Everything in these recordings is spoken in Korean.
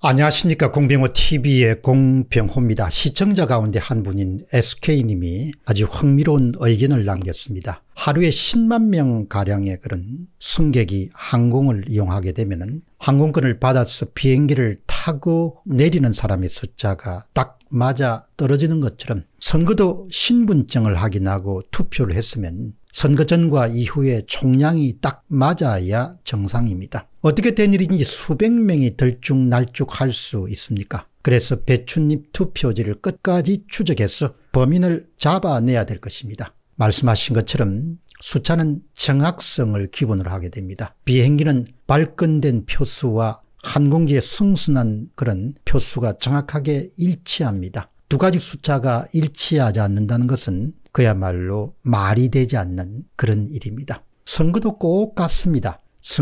안녕하십니까 공병호TV의 공병호입니다. 시청자 가운데 한 분인 SK님이 아주 흥미로운 의견을 남겼습니다. 하루에 10만 명가량의 그런 승객이 항공을 이용하게 되면 항공권을 받아서 비행기를 타고 내리는 사람의 숫자가 딱 맞아 떨어지는 것처럼 선거도 신분증을 확인하고 투표를 했으면 선거 전과 이후에 총량이 딱 맞아야 정상입니다. 어떻게 된 일인지 수백 명이 들쭉날쭉할 수 있습니까? 그래서 배춧잎 투표지를 끝까지 추적해서 범인을 잡아내야 될 것입니다. 말씀하신 것처럼 수차는 정확성을 기본으로 하게 됩니다. 비행기는 발끈된 표수와 항공기의 승순한 그런 표수가 정확하게 일치합니다. 두 가지 숫자가 일치하지 않는다는 것은 그야말로 말이 되지 않는 그런 일입니다. 선거도 꼭 같습니다.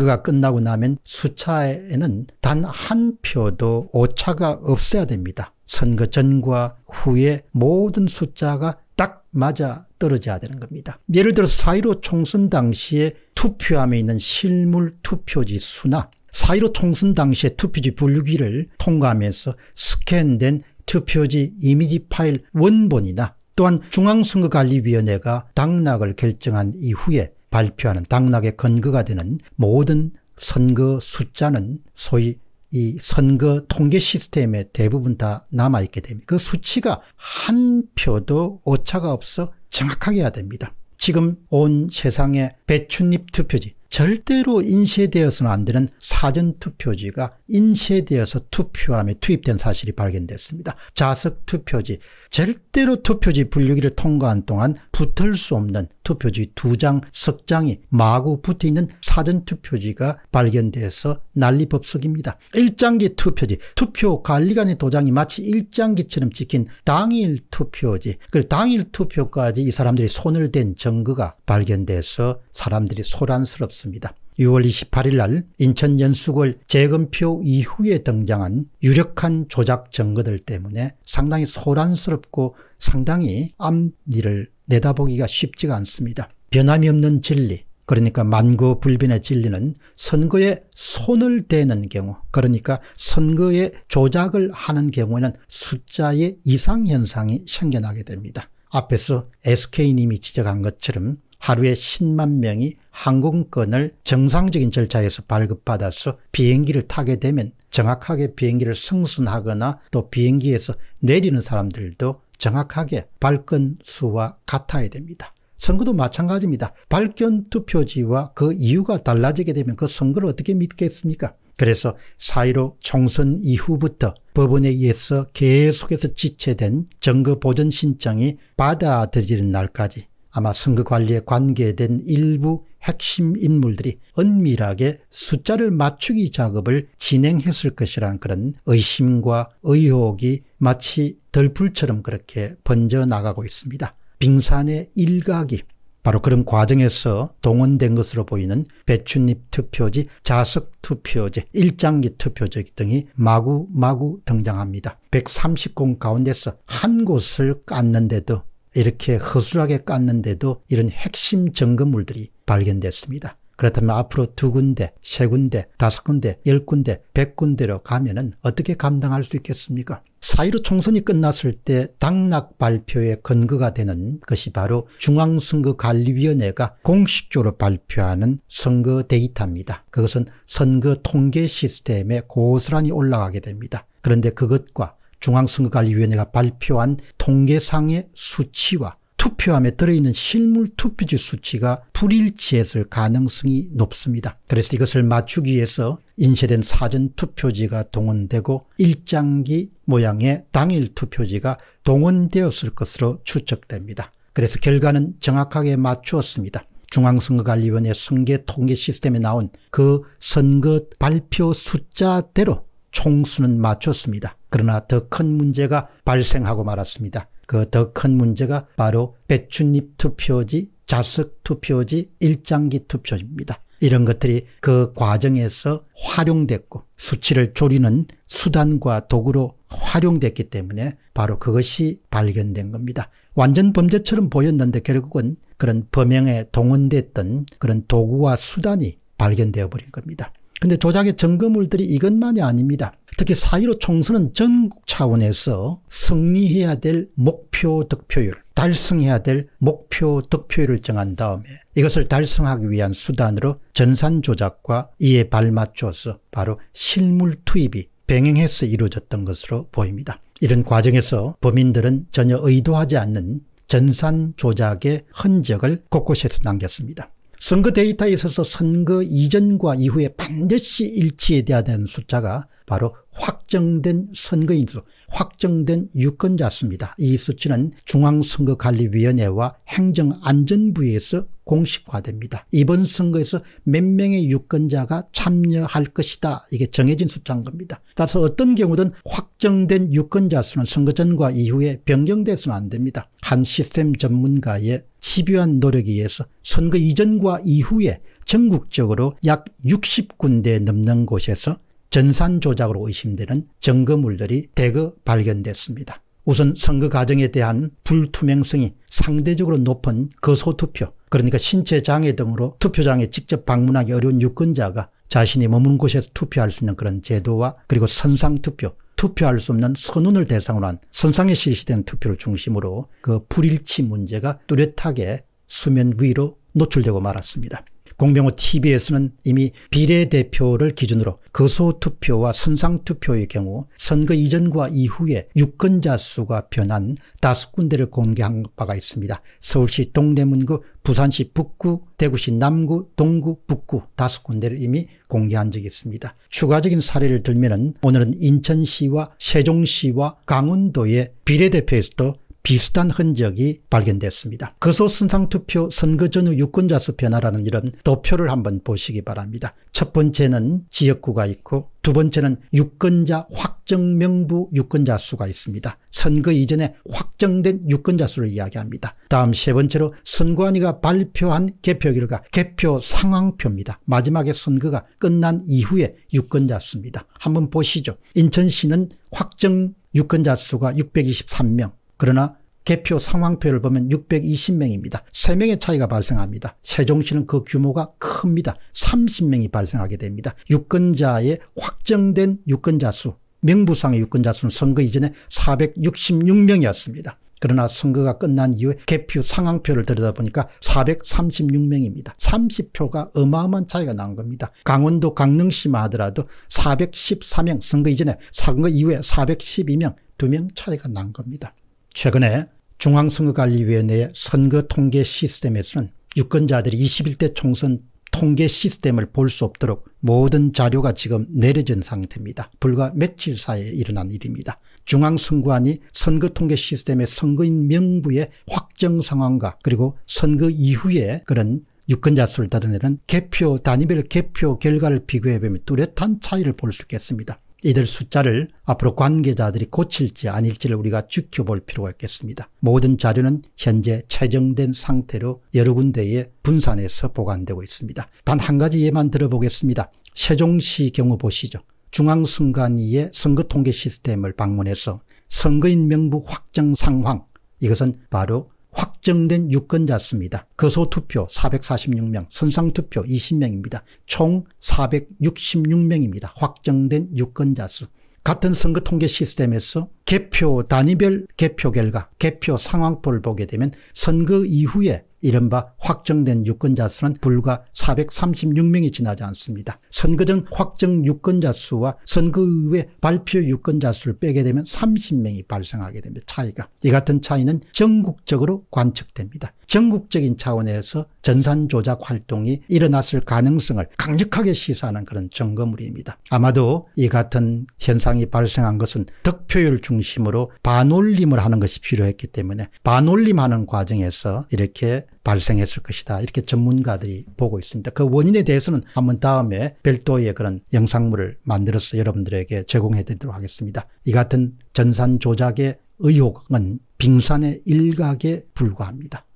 선거가 끝나고 나면 수차에는 단 한 표도 오차가 없어야 됩니다. 선거 전과 후에 모든 숫자가 딱 맞아 떨어져야 되는 겁니다. 예를 들어 4.15 총선 당시에 투표함에 있는 실물 투표지 수나 4.15 총선 당시에 투표지 분류기를 통과하면서 스캔된 투표지 이미지 파일 원본이나 또한 중앙선거관리위원회가 당락을 결정한 이후에 발표하는 당락의 근거가 되는 모든 선거 숫자는 소위 이 선거 통계 시스템에 대부분 다 남아있게 됩니다. 그 수치가 한 표도 오차가 없어 정확하게 해야 됩니다. 지금 온 세상에 배춧잎 투표지 절대로 인쇄되어서는 안 되는 사전투표지가 인쇄되어서 투표함에 투입된 사실이 발견됐습니다. 자석투표지 절대로 투표지 분류기를 통과한 동안 붙을 수 없는 투표지 두 장, 석 장이 마구 붙어있는 사전투표지가 발견돼서 난리법석입니다. 일장기 투표지, 투표관리관의 도장이 마치 일장기처럼 찍힌 당일 투표지, 그리고 당일 투표까지 이 사람들이 손을 댄 증거가 발견돼서 사람들이 소란스럽습니다. 6월 28일 날 인천 연수골 재검표 이후에 등장한 유력한 조작 증거들 때문에 상당히 소란스럽고 상당히 암니를 내다보기가 쉽지가 않습니다. 변함이 없는 진리, 그러니까 만고 불변의 진리는 선거에 손을 대는 경우, 그러니까 선거에 조작을 하는 경우에는 숫자의 이상 현상이 생겨나게 됩니다. 앞에서 SK님이 지적한 것처럼 하루에 10만 명이 항공권을 정상적인 절차에서 발급받아서 비행기를 타게 되면 정확하게 비행기를 승선하거나 또 비행기에서 내리는 사람들도 정확하게 발건 수와 같아야 됩니다. 선거도 마찬가지입니다. 발견 투표지와 그 이유가 달라지게 되면 그 선거를 어떻게 믿겠습니까? 그래서 사1로 총선 이후부터 법원에 의해서 계속해서 지체된 정거 보전 신청이 받아들이는 날까지 아마 선거 관리에 관계된 일부 핵심 인물들이 은밀하게 숫자를 맞추기 작업을 진행했을 것이란 그런 의심과 의혹이 마치 덜풀처럼 그렇게 번져나가고 있습니다. 빙산의 일각이 바로 그런 과정에서 동원된 것으로 보이는 배춧잎 투표지, 자석 투표지, 일장기 투표지 등이 마구마구 등장합니다. 130공 가운데서 한 곳을 깠는데도 이렇게 허술하게 깠는데도 이런 핵심 증거물들이 발견됐습니다. 그렇다면 앞으로 두 군데, 세 군데, 다섯 군데, 열 군데, 백 군데로 가면은 어떻게 감당할 수 있겠습니까? 사이로 총선이 끝났을 때 당락 발표의 근거가 되는 것이 바로 중앙선거관리위원회가 공식적으로 발표하는 선거 데이터입니다. 그것은 선거 통계 시스템에 고스란히 올라가게 됩니다. 그런데 그것과 중앙선거관리위원회가 발표한 통계상의 수치와 투표함에 들어있는 실물 투표지 수치가 불일치했을 가능성이 높습니다. 그래서 이것을 맞추기 위해서 인쇄된 사전 투표지가 동원되고 일장기 모양의 당일 투표지가 동원되었을 것으로 추측됩니다. 그래서 결과는 정확하게 맞추었습니다. 중앙선거관리위원회 선계 통계 시스템에 나온 그 선거 발표 숫자대로 총수는 맞췄습니다. 그러나 더 큰 문제가 발생하고 말았습니다. 그 더 큰 문제가 바로 배춧잎 투표지, 자석 투표지, 일장기 투표입니다. 이런 것들이 그 과정에서 활용됐고 수치를 조리는 수단과 도구로 활용됐기 때문에 바로 그것이 발견된 겁니다. 완전 범죄처럼 보였는데 결국은 그런 범행에 동원됐던 그런 도구와 수단이 발견되어 버린 겁니다. 근데 조작의 증거물들이 이것만이 아닙니다. 특히 사위로 총선은 전국 차원에서 승리해야 될 목표 득표율, 달성해야 될 목표 득표율을 정한 다음에 이것을 달성하기 위한 수단으로 전산 조작과 이에 발맞춰서 바로 실물 투입이 병행해서 이루어졌던 것으로 보입니다. 이런 과정에서 범인들은 전혀 의도하지 않는 전산 조작의 흔적을 곳곳에서 남겼습니다. 선거 데이터에 있어서 선거 이전과 이후에 반드시 일치해야 되는 숫자가 바로 확정된 선거인수, 확정된 유권자수입니다. 이 수치는 중앙선거관리위원회와 행정안전부에서 공식화됩니다. 이번 선거에서 몇 명의 유권자가 참여할 것이다. 이게 정해진 숫자인 겁니다. 따라서 어떤 경우든 확정된 유권자 수는 선거 전과 이후에 변경돼서는 안 됩니다. 한 시스템 전문가의 집요한 노력에 의해서 선거 이전과 이후에 전국적으로 약 60군데 넘는 곳에서 전산 조작으로 의심되는 증거물들이 대거 발견됐습니다. 우선 선거 과정에 대한 불투명성이 상대적으로 높은 거소투표 그러니까 신체 장애 등으로 투표장에 직접 방문하기 어려운 유권자가 자신이 머문 곳에서 투표할 수 있는 그런 제도와 그리고 선상투표 투표할 수 없는 선언을 대상으로 한 선상에 실시된 투표를 중심으로 그 불일치 문제가 뚜렷하게 수면 위로 노출되고 말았습니다. 공병호 TV에서는 이미 비례대표를 기준으로 거소투표와 선상투표의 경우 선거 이전과 이후에 유권자 수가 변한 다섯 군데를 공개한 바가 있습니다. 서울시 동대문구, 부산시 북구, 대구시 남구, 동구, 북구 다섯 군데를 이미 공개한 적이 있습니다. 추가적인 사례를 들면 오늘은 인천시와 세종시와 강원도의 비례대표에서도 비슷한 흔적이 발견됐습니다. 거소선상투표 그 선거 전후 유권자 수 변화라는 이런 도표를 한번 보시기 바랍니다. 첫 번째는 지역구가 있고 두 번째는 유권자 확정명부 유권자 수가 있습니다. 선거 이전에 확정된 유권자 수를 이야기합니다. 다음 세 번째로 선관위가 발표한 개표 결과 개표 상황표입니다. 마지막에 선거가 끝난 이후에 유권자 수입니다. 한번 보시죠. 인천시는 확정 유권자 수가 623명 그러나 개표 상황표를 보면 620명입니다. 3명의 차이가 발생합니다. 세종시는 그 규모가 큽니다. 30명이 발생하게 됩니다. 유권자의 확정된 유권자 수, 명부상의 유권자 수는 선거 이전에 466명이었습니다. 그러나 선거가 끝난 이후에 개표 상황표를 들여다보니까 436명입니다. 30표가 어마어마한 차이가 난 겁니다. 강원도 강릉시만 하더라도 414명 선거 이전에 선거 이후에 412명 2명 차이가 난 겁니다. 최근에 중앙선거관리위원회의 선거 통계 시스템에서는 유권자들이 21대 총선 통계 시스템을 볼 수 없도록 모든 자료가 지금 내려진 상태입니다. 불과 며칠 사이에 일어난 일입니다. 중앙선관위 선거통계 시스템의 선거인 명부의 확정 상황과 그리고 선거 이후에 그런 유권자 수를 다뤄내는 개표 단위별 개표 결과를 비교해 보면 뚜렷한 차이를 볼 수 있겠습니다. 이들 숫자를 앞으로 관계자들이 고칠지 아닐지를 우리가 지켜볼 필요가 있겠습니다. 모든 자료는 현재 채정된 상태로 여러 군데에 분산해서 보관되고 있습니다. 단 한 가지 예만 들어보겠습니다. 세종시 경우 보시죠. 중앙선관위의 선거통계 시스템을 방문해서 선거인 명부 확정 상황 이것은 바로 확정된 유권자수입니다. 거소투표 그 446명, 선상투표 20명입니다. 총 466명입니다. 확정된 유권자수. 같은 선거 통계 시스템에서 개표 단위별 개표 결과, 개표 상황표를 보게 되면 선거 이후에 이른바 확정된 유권자 수는 불과 436명이 지나지 않습니다. 선거전 확정 유권자 수와 선거 후에 발표 유권자 수를 빼게 되면 30명이 발생하게 됩니다. 차이가. 이 같은 차이는 전국적으로 관측됩니다. 전국적인 차원에서 전산 조작 활동이 일어났을 가능성을 강력하게 시사하는 그런 점검물입니다. 아마도 이 같은 현상이 발생한 것은 득표율 중심으로 반올림을 하는 것이 필요했기 때문에 반올림하는 과정에서 이렇게 발생했을 것이다. 이렇게 전문가들이 보고 있습니다. 그 원인에 대해서는 한번 다음에 별도의 그런 영상물을 만들어서 여러분들에게 제공해 드리도록 하겠습니다. 이 같은 전산 조작의 의혹은 빙산의 일각에 불과합니다.